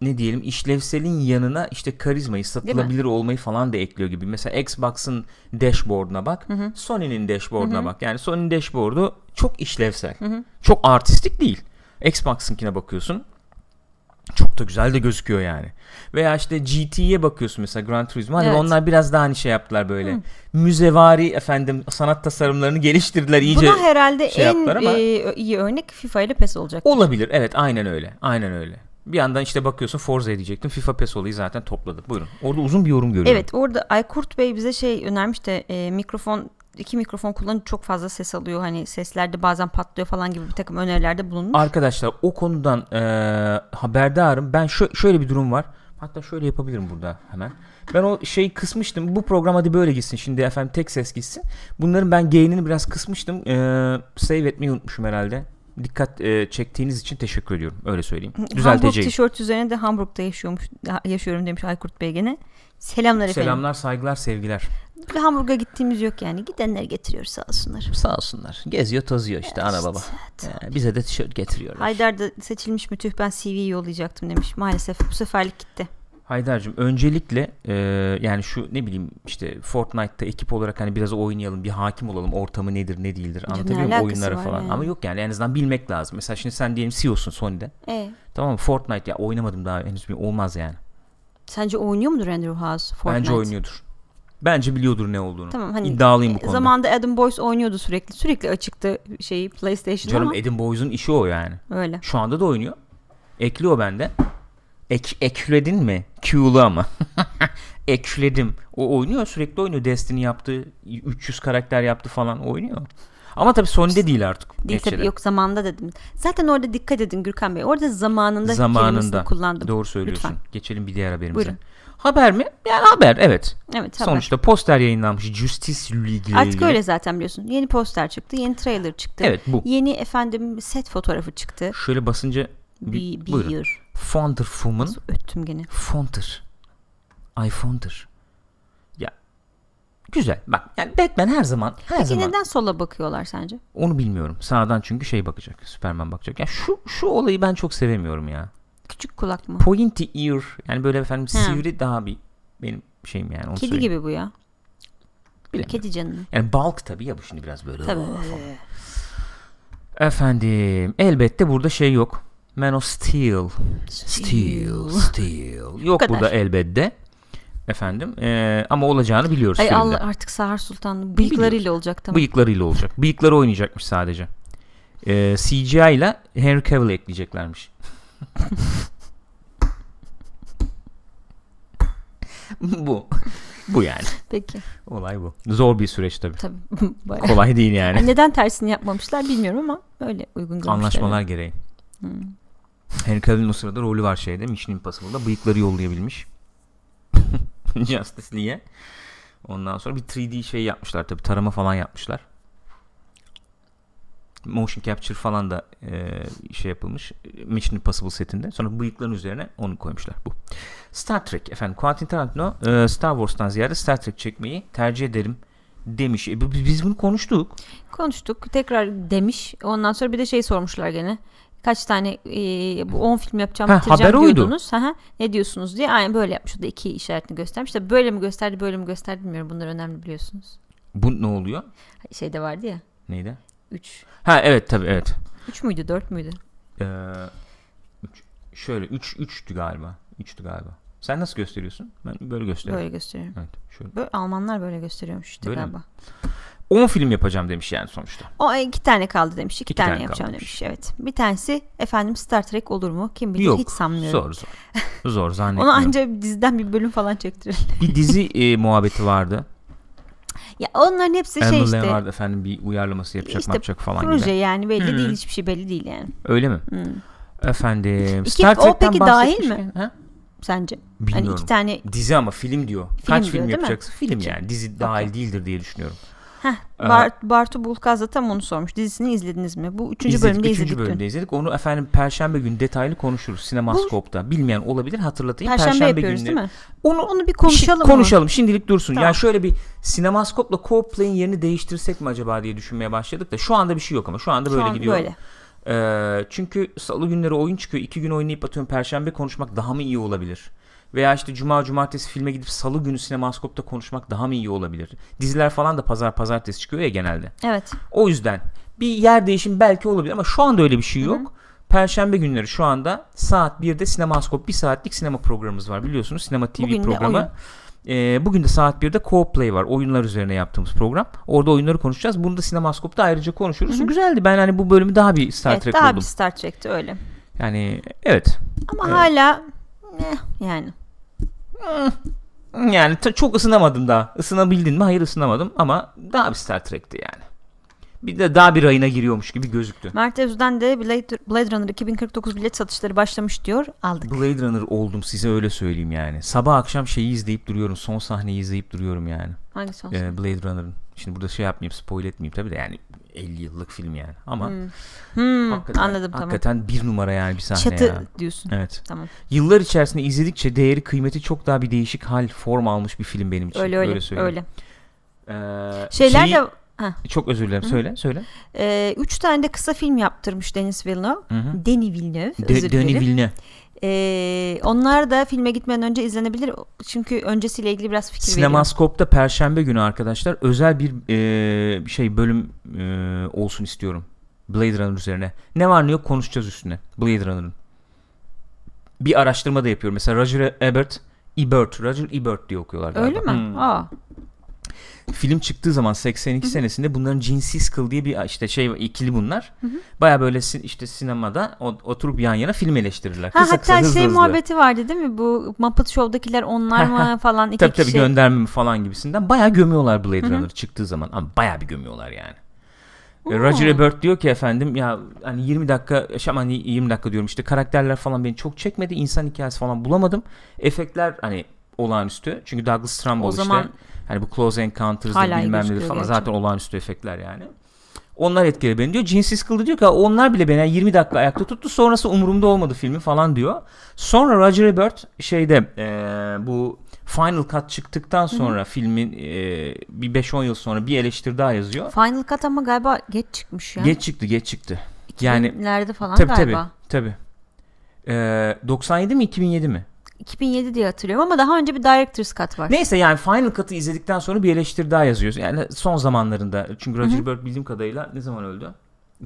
ne diyelim işlevselin yanına işte karizmayı satılabilir olmayı falan da ekliyor gibi. Mesela Xbox'ın dashboard'una bak. Sony'nin dashboard'una Hı-hı. bak. Yani Sony'nin dashboard'u çok işlevsel. Hı-hı. Çok artistik değil. Xbox'ınkine bakıyorsun çok da güzel de gözüküyor yani. Veya işte GT'ye bakıyorsun mesela Gran Turismo. Hani evet. onlar biraz daha hani şey yaptılar böyle. Hı. Müzevari efendim sanat tasarımlarını geliştirdiler iyice. Buna herhalde şey en ama... E, iyi örnek FIFA ile PES olacak. Olabilir evet aynen öyle. Aynen öyle. Bir yandan işte bakıyorsun Forza diyecektim FIFA PES olayı zaten topladı. Buyurun. Orada uzun bir yorum görüyorum. Evet orada Aykurt Bey bize şey önermiş de e, mikrofon iki mikrofon kullanıp çok fazla ses alıyor. Hani seslerde bazen patlıyor falan gibi bir takım önerilerde bulunmuş. Arkadaşlar o konudan e, haberdarım. Ben şö- şöyle bir durum var. Hatta şöyle yapabilirim burada hemen. Ben o şeyi kısmıştım. Bu program hadi böyle gitsin. Şimdi efendim tek ses gitsin. Bunların ben gain'ini biraz kısmıştım. Ee, save etmeyi unutmuşum herhalde. Dikkat e, çektiğiniz için teşekkür ediyorum. Öyle söyleyeyim. Düzelteceğim. Hamburg tişört üzerine de Hamburg'da yaşıyormuş, yaşıyorum demiş Aykurt Bey gene. Selamlar efendim. Selamlar, saygılar, sevgiler bir Hamburg'a gittiğimiz yok yani. Gidenler getiriyor sağ olsunlar. Sağ olsunlar. Geziyor tozuyor işte evet, ana baba. Evet. Yani ee, bize de tişört getiriyorlar. Haydar da seçilmiş mütüh ben CV yollayacaktım demiş. Maalesef bu seferlik gitti. Haydar'cığım öncelikle e, yani şu ne bileyim işte Fortnite'ta ekip olarak hani biraz oynayalım bir hakim olalım ortamı nedir ne değildir anlatabiliyor muyum oyunlara falan yani. ama yok yani en azından bilmek lazım. Mesela şimdi sen diyelim CEO'sun Sony'de e? tamam mı Fortnite ya oynamadım daha henüz bir olmaz yani. Sence oynuyor mudur Andrew House Fortnite? Bence oynuyordur bence biliyordur ne olduğunu. Tamam hani iddialıyım bu e, konuda. Zamanında Adam Boyce oynuyordu sürekli. Sürekli açıktı şeyi PlayStation'da Canım ama. Adam Boyce'un işi o yani. Öyle. Şu anda da oynuyor. Ekli o bende. Ek, ekledin mi? Q'lu ama. Ekledim. O oynuyor sürekli oynuyor. Destiny yaptı. 300 karakter yaptı falan oynuyor. Ama tabii Sony'de değil artık. Değil tabii yok Zamanında dedim. Zaten orada dikkat edin Gürkan Bey. Orada zamanında, zamanında. kullandım. Doğru söylüyorsun. Lütfen. Geçelim bir diğer haberimize. Buyurun. Haber mi? Yani haber evet. Evet haber. Sonuçta poster yayınlanmış Justice League Artık öyle zaten biliyorsun. Yeni poster çıktı, yeni trailer çıktı. Evet bu. Yeni efendim set fotoğrafı çıktı. Şöyle basınca bir, bir buyurun. Year. Fonder Woman. öttüm gene. Fonder. I Fonder. Ya güzel. Bak yani Batman her zaman her Peki zaman. neden sola bakıyorlar sence? Onu bilmiyorum. Sağdan çünkü şey bakacak. Superman bakacak. Ya yani şu şu olayı ben çok sevemiyorum ya. Küçük kulak mı? Pointy ear. Yani böyle efendim He. sivri daha bir benim şeyim yani. Onu Kedi söyleyeyim. gibi bu ya. Bilemiyorum. Kedi canını. Yani balk tabii ya bu şimdi biraz böyle. Tabii. Efendim elbette burada şey yok. Man of Steel. Steel. Steel. Yok burada elbette. Efendim ee, ama olacağını biliyoruz. Ay Allah artık Sahar Sultan bıyıklarıyla olacak tamam. Bıyıklarıyla olacak. Bıyıkları oynayacakmış sadece. Ee, CGI ile Henry Cavill ekleyeceklermiş bu. Bu yani. Peki. Olay bu. Zor bir süreç tabii. Tabii. Bayağı. Kolay değil yani. Neden tersini yapmamışlar bilmiyorum ama öyle uygun görmüşler. Anlaşmalar yani. gereği. Henry hmm. Cavill'in o sırada rolü var şeyde Mission Impossible'da bıyıkları yollayabilmiş. Justice League'e. Ondan sonra bir 3D şey yapmışlar tabii tarama falan yapmışlar motion capture falan da e, şey yapılmış Mission Impossible setinde. Sonra bıyıkların üzerine onu koymuşlar bu. Star Trek efendim Quentin Tarantino e, Star Wars'tan ziyade Star Trek çekmeyi tercih ederim demiş. E, biz bunu konuştuk. Konuştuk. Tekrar demiş. Ondan sonra bir de şey sormuşlar gene. Kaç tane e, bu 10 film yapacağım ha, bitireceğim haber diyordunuz. Oydu. Ha, ne diyorsunuz diye. Aynen böyle yapmış. O da iki işaretini göstermiş. De böyle mi gösterdi böyle mi gösterdi bilmiyorum. Bunlar önemli biliyorsunuz. Bu ne oluyor? Şey de vardı ya. Neydi? 3. Ha evet tabii evet. 3 müydü 4 müydü? Ee, üç, şöyle 3 üç, 3'tü galiba. 3'tü galiba. Sen nasıl gösteriyorsun? Ben böyle gösteriyorum. Böyle gösteriyorum. Evet, şöyle. Böyle, Almanlar böyle gösteriyormuş işte böyle galiba. Mi? 10 film yapacağım demiş yani sonuçta. O e, iki tane kaldı demiş. İki, tane, tane yapacağım demiş. demiş. Evet. Bir tanesi efendim Star Trek olur mu? Kim bilir Yok, hiç sanmıyorum. Zor zor. Zor zannetmiyorum. Onu ancak diziden bir bölüm falan çektirir. bir dizi e, muhabbeti vardı. Ya onların hepsi Animal şey işte. Leonard efendim bir uyarlaması yapacak işte yapacak falan proje gibi. Proje yani belli hmm. değil hiçbir şey belli değil yani. Öyle mi? Hmm. Efendim. İki, Star Trek'ten o peki dahil mi? Ha? Sence? Bilmiyorum. Hani iki tane dizi ama film diyor. Film Kaç diyor, film yapacaksın? Film yani. Dizi dahil okay. değildir diye düşünüyorum. Heh, Bart, Bartu Bulkaz da tam onu sormuş. Dizisini izlediniz mi? Bu üçüncü izledik, bölümde üçüncü izledik. Üçüncü bölümde dün. izledik. Onu efendim Perşembe günü detaylı konuşuruz sinemaskopta. Bu... Bilmeyen olabilir hatırlatayım. Perşembe, Perşembe yapıyoruz değil mi? Onu, onu bir şey konuşalım. Şi, konuşalım şimdilik dursun. Tamam. Yani şöyle bir sinemaskopla co-play'in yerini değiştirsek mi acaba diye düşünmeye başladık da şu anda bir şey yok ama şu anda böyle şu an gidiyor. Böyle. Ee, çünkü salı günleri oyun çıkıyor. iki gün oynayıp atıyorum perşembe konuşmak daha mı iyi olabilir? Veya işte cuma cumartesi filme gidip salı günü sinemaskopta konuşmak daha mı iyi olabilir? Diziler falan da pazar pazartesi çıkıyor ya genelde. Evet. O yüzden bir yer değişim belki olabilir ama şu anda öyle bir şey yok. Hı-hı. Perşembe günleri şu anda saat 1'de Sinemaskop bir saatlik sinema programımız var biliyorsunuz. Sinema TV Bugün programı. e, bugün de saat 1'de Co-Play var. Oyunlar üzerine yaptığımız program. Orada oyunları konuşacağız. Bunu da Sinemaskop'ta ayrıca konuşuruz. Hı-hı. Güzeldi. Ben hani bu bölümü daha bir Star evet, daha oldum. bir Star Trek'ti öyle. Yani evet. Ama evet. hala eh, yani. Ah, yani çok ısınamadım daha. Isınabildin mi? Hayır ısınamadım ama daha bir Star Trek'ti yani. Bir de daha bir ayına giriyormuş gibi gözüktü. Mert Özden de Blade, Blade Runner 2049 bilet satışları başlamış diyor. Aldık. Blade Runner oldum size öyle söyleyeyim yani. Sabah akşam şeyi izleyip duruyorum. Son sahneyi izleyip duruyorum yani. Hangi son ee, sahne? Ee, Blade Runner'ın. Şimdi burada şey yapmayayım spoil etmeyeyim tabii de yani 50 yıllık film yani ama hmm. Hmm, hakikaten, anladım hakikaten bir numara yani bir sahne Çatı ya. diyorsun. Evet. Tamam. Yıllar içerisinde izledikçe değeri kıymeti çok daha bir değişik hal form almış bir film benim için. Öyle öyle. Öyle. Söyleyeyim. öyle. Ee, Şeyler de Heh. Çok özür dilerim. Söyle, Hı-hı. söyle. Ee, üç tane de kısa film yaptırmış Denis Villeneuve. Hı-hı. Denis Villeneuve. De- Denis Villeneuve. Ee, onlar da filme gitmeden önce izlenebilir. Çünkü öncesiyle ilgili biraz fikir Sinemaskop'ta perşembe günü arkadaşlar özel bir e, şey bölüm e, olsun istiyorum. Blade Runner üzerine. Ne var ne yok konuşacağız üstüne. Blade Runner'ın. Bir araştırma da yapıyorum. Mesela Roger Ebert, Ebert, Roger Ebert diye okuyorlar galiba. Öyle mi? Hmm. Aa film çıktığı zaman 82 Hı-hı. senesinde bunların cinsi skill diye bir işte şey ikili bunlar. Baya böyle işte sinemada oturup yan yana film eleştirirler. Ha, kısa hatta kısa, hızlı şey hızlı. muhabbeti vardı değil mi? Bu Muppet Show'dakiler onlar mı falan iki tabii, kişi. Tabii gönderme mi falan gibisinden. Baya gömüyorlar Blade Hı-hı. Runner çıktığı zaman. Ama baya bir gömüyorlar yani. E, Roger Ebert diyor ki efendim ya hani 20 dakika yaşam hani 20 dakika diyorum işte karakterler falan beni çok çekmedi. insan hikayesi falan bulamadım. Efektler hani olağanüstü. çünkü Douglas Trumbull o işte. zaman Hani bu Close encounters Hala bilmem nedir falan gerçekten. zaten olağanüstü efektler yani. Onlar etkili beni diyor. Cinsiz kıldı diyor ki onlar bile beni yani 20 dakika ayakta tuttu. Sonrası umurumda olmadı filmi falan diyor. Sonra Roger Ebert şeyde e, bu Final Cut çıktıktan sonra Hı-hı. filmin e, bir 5-10 yıl sonra bir eleştiri daha yazıyor. Final Cut ama galiba geç çıkmış ya. Geç çıktı geç çıktı. Yani, nerede falan tabii, galiba. Tabii tabii. E, 97 mi 2007 mi? 2007 diye hatırlıyorum ama daha önce bir Director's Cut var. Neyse yani Final Cut'ı izledikten sonra bir eleştiri daha yazıyoruz. Yani son zamanlarında. Çünkü Roger Ebert bildiğim kadarıyla ne zaman öldü?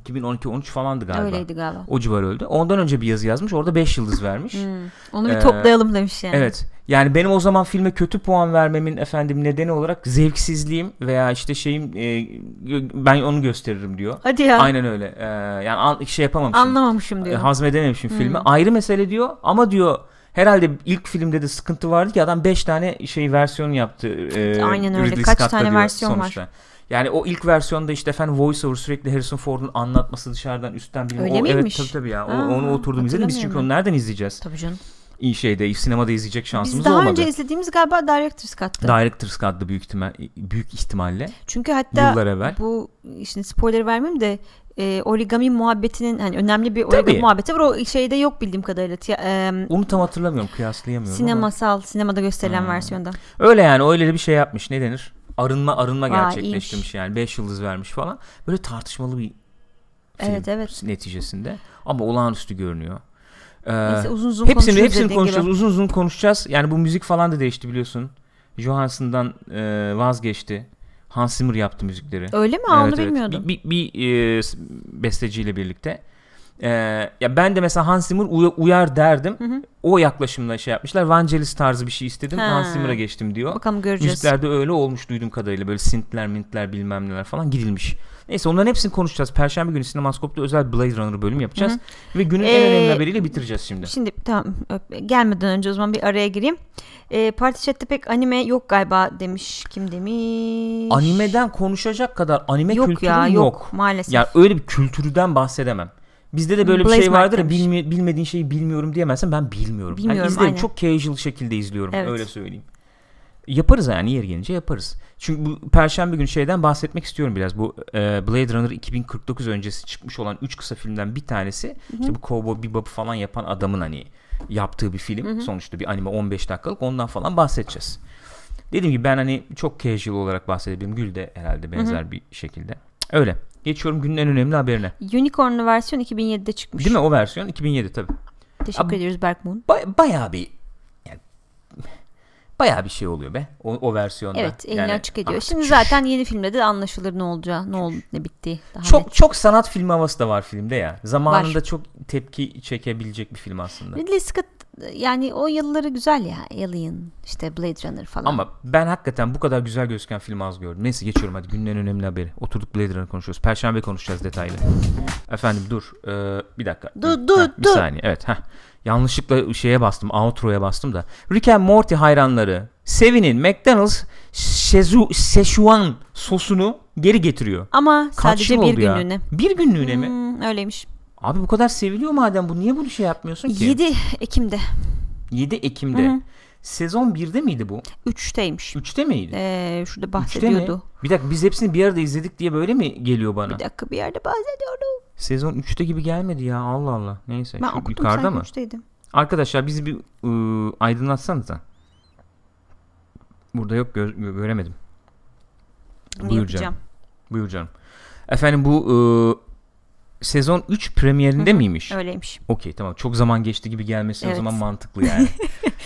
2012-13 falandı galiba. Öyleydi galiba. O civar öldü. Ondan önce bir yazı yazmış. Orada 5 yıldız vermiş. Onu bir ee, toplayalım demiş yani. Evet. Yani benim o zaman filme kötü puan vermemin efendim nedeni olarak zevksizliğim veya işte şeyim e, ben onu gösteririm diyor. Hadi ya. Aynen öyle. Ee, yani an, şey yapamamışım. Anlamamışım diyor. E, hazmedememişim hmm. filmi. Ayrı mesele diyor ama diyor Herhalde ilk filmde de sıkıntı vardı ki adam 5 tane şey versiyon yaptı. E, Aynen öyle. Ridley Kaç Scott'ta tane diyor, versiyon sonuçta. var? Yani o ilk versiyonda işte efendim voice voiceover sürekli Harrison Ford'un anlatması dışarıdan üstten bilmem. o, miymiş? Evet tabii tabii ya. Ha, onu oturdum izledim. Biz çünkü onu nereden izleyeceğiz? Tabii canım iyi şeyde sinemada izleyecek şansımız olmadı. Biz daha olmadı. önce izlediğimiz galiba Director's Cut'tı. Director's Cut'tı büyük ihtimal büyük ihtimalle. Çünkü hatta yıllar evvel. bu şimdi spoiler vermeyeyim de e, origami muhabbetinin hani önemli bir origami Tabii. muhabbeti var. O şeyde yok bildiğim kadarıyla. E, Onu tam hatırlamıyorum, kıyaslayamıyorum. Sinemasal, ama. sinemada gösterilen hmm. versiyonda. Öyle yani öyle bir şey yapmış. Ne denir? Arınma arınma Aa, gerçekleştirmiş iyiymiş. yani. 5 yıldız vermiş falan. Böyle tartışmalı bir film evet, evet. neticesinde. Ama olağanüstü görünüyor. Ee, Neyse uzun uzun hepsini hepsini konuşacağız. Gibi. Uzun uzun konuşacağız. Yani bu müzik falan da değişti biliyorsun. Johansson'dan e, vazgeçti. Hans Zimmer yaptı müzikleri. Öyle mi? Evet, Onu evet. bilmiyordum. Bir, bir, bir e, besteciyle birlikte. Ee, ya ben de mesela Hans Zimmer uy- uyar derdim. Hı hı. O yaklaşımla şey yapmışlar. Vangelis tarzı bir şey istedim. He. Hans Zimmer'a geçtim diyor. Bakalım göreceğiz. Müziklerde öyle olmuş duydum kadarıyla. Böyle sintler mintler bilmem neler falan gidilmiş. Neyse onların hepsini konuşacağız. Perşembe günü Sinemaskop'ta özel Blade Runner bölüm yapacağız. Hı hı. Ve günün ee, en önemli ee, haberiyle bitireceğiz şimdi. Şimdi tamam gelmeden önce o zaman bir araya gireyim. E, parti chatte pek anime yok galiba demiş. Kim demiş? Animeden konuşacak kadar anime yok kültürü ya, yok. yok. maalesef. Yani öyle bir kültürden bahsedemem. Bizde de böyle Blaze bir şey vardır bilmi, bilmediğin şeyi bilmiyorum diyemezsen ben bilmiyorum. bilmiyorum yani izlerim çok casual şekilde izliyorum evet. öyle söyleyeyim. Yaparız yani yer gelince yaparız. Çünkü bu perşembe günü şeyden bahsetmek istiyorum biraz. Bu e, Blade Runner 2049 öncesi çıkmış olan 3 kısa filmden bir tanesi. Hı-hı. İşte bu Cowboy Bebop'u falan yapan adamın hani yaptığı bir film. Hı-hı. Sonuçta bir anime 15 dakikalık ondan falan bahsedeceğiz. Dediğim gibi ben hani çok casual olarak bahsedebilirim. Gül de herhalde benzer Hı-hı. bir şekilde. Öyle. Geçiyorum günün en önemli haberine. Unicorn'lu versiyon 2007'de çıkmış. Değil mi o versiyon? 2007 tabii. Teşekkür Abi, ediyoruz Berk Moon. Ba- bayağı bir yani, bayağı bir şey oluyor be o, o versiyonda. Evet elini yani, açık ediyor. Şimdi çüş. zaten yeni filmde de anlaşılır ne olacağı, ne oldu, ne bittiği. Daha çok net. çok sanat filmi havası da var filmde ya. Zamanında var. çok tepki çekebilecek bir film aslında. Ridley Scott yani o yılları güzel ya Alien işte Blade Runner falan. Ama ben hakikaten bu kadar güzel gözüken film az gördüm. Neyse geçiyorum hadi günün önemli haberi. Oturduk Blade Runner konuşuyoruz. Perşembe konuşacağız detaylı. Efendim dur ee, bir dakika. Dur dur ha, Bir saniye evet. Heh. Yanlışlıkla şeye bastım outro'ya bastım da. Rick and Morty hayranları sevinin McDonald's Şezu, Szechuan sosunu geri getiriyor. Ama Kaç sadece bir günlüğüne. Ya? Bir günlüğüne hmm, mi? Öyleymiş. Abi bu kadar seviliyor madem bu niye bunu şey yapmıyorsun ki? 7 Ekim'de. 7 Ekim'de. Hı-hı. Sezon 1'de miydi bu? 3'teymiş. 3'te miydi? Ee, şurada bahsediyordu. Bir dakika biz hepsini bir arada izledik diye böyle mi geliyor bana? Bir dakika bir yerde bahsediyordu. Sezon 3'te gibi gelmedi ya Allah Allah. Neyse. Ben Şu okudum yukarıda sanki 3'teydim. Arkadaşlar bizi bir ıı, aydınlatsanıza. Burada yok gö- göremedim. Buyur canım. Buyur canım. Efendim bu ıı, sezon 3 premierinde Hı-hı. miymiş? Öyleymiş. Okey tamam. Çok zaman geçti gibi gelmesi evet. o zaman mantıklı yani.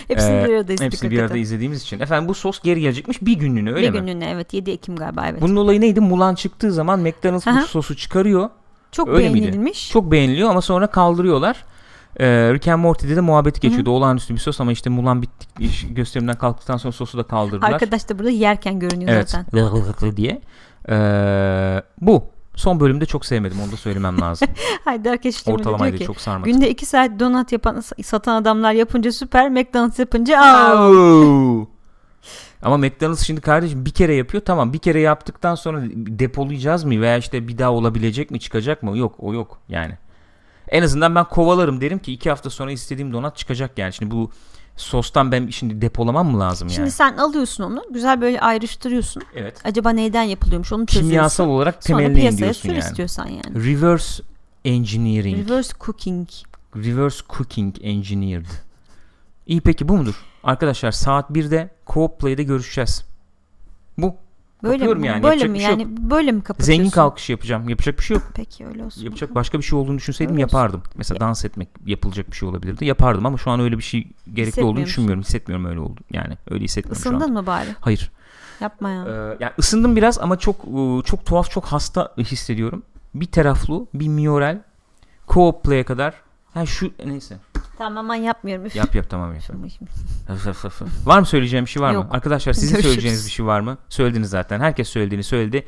hepsini ee, bir arada ee, izledik. Hepsini bir arada izlediğimiz için. Efendim bu sos geri gelecekmiş bir günlüğüne öyle bir mi? Bir günlüğüne evet 7 Ekim galiba evet. Bunun olayı neydi? Mulan çıktığı zaman McDonald's Hı-hı. bu sosu çıkarıyor. Çok öyle beğenilmiş. Miydi? Çok beğeniliyor ama sonra kaldırıyorlar. Ee, Rick and Morty'de de muhabbeti geçiyordu. Hı-hı. Olağanüstü bir sos ama işte Mulan bittik iş, gösterimden kalktıktan sonra sosu da kaldırdılar. Arkadaş da burada yerken görünüyor evet. zaten. diye. Ee, bu Son bölümde çok sevmedim onu da söylemem lazım. Haydi herkes. Ortalamaydı diyor ki çok sarmadı. günde 2 saat donat yapan, satan adamlar yapınca süper McDonald's yapınca au. Ama McDonald's şimdi kardeşim bir kere yapıyor tamam bir kere yaptıktan sonra depolayacağız mı veya işte bir daha olabilecek mi çıkacak mı yok o yok yani. En azından ben kovalarım derim ki iki hafta sonra istediğim donat çıkacak yani şimdi bu sostan ben şimdi depolamam mı lazım şimdi yani? Şimdi sen alıyorsun onu güzel böyle ayrıştırıyorsun. Evet. Acaba neyden yapılıyormuş onu çözüyorsun. Kimyasal olarak temeline Sonra piyasaya yani. istiyorsan yani. Reverse engineering. Reverse cooking. Reverse cooking engineered. İyi peki bu mudur? Arkadaşlar saat 1'de Co-op Play'de görüşeceğiz. Bu. Böyle Kapıyorum mi? Yani. Böyle mi? Şey yani yok. böyle mi kapatıyorsun? Zengin kalkış yapacağım. Yapacak bir şey yok. Peki öyle olsun. Yapacak bakalım. başka bir şey olduğunu düşünseydim yapardım. Mesela ya. dans etmek yapılacak bir şey olabilirdi. Yapardım ama şu an öyle bir şey gerekli olduğunu düşünmüyorum. Hissetmiyorum öyle oldu. Yani öyle hissetmiyorum Isındın şu an. mı bari? Hayır. Yapma ya. Ee, yani ısındım biraz ama çok e, çok tuhaf, çok hasta hissediyorum. Bir taraflı, bir mioral, co-op play'e kadar. Ha yani şu neyse. Tamam aman yapmıyorum. Üf. Yap yap tamam yap. var mı söyleyeceğim bir şey var Yok. mı? Arkadaşlar sizin Görüşürüz. söyleyeceğiniz bir şey var mı? Söylediniz zaten. Herkes söylediğini söyledi.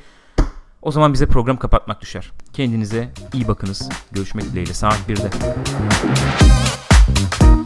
O zaman bize program kapatmak düşer. Kendinize iyi bakınız. Görüşmek dileğiyle saat 1'de.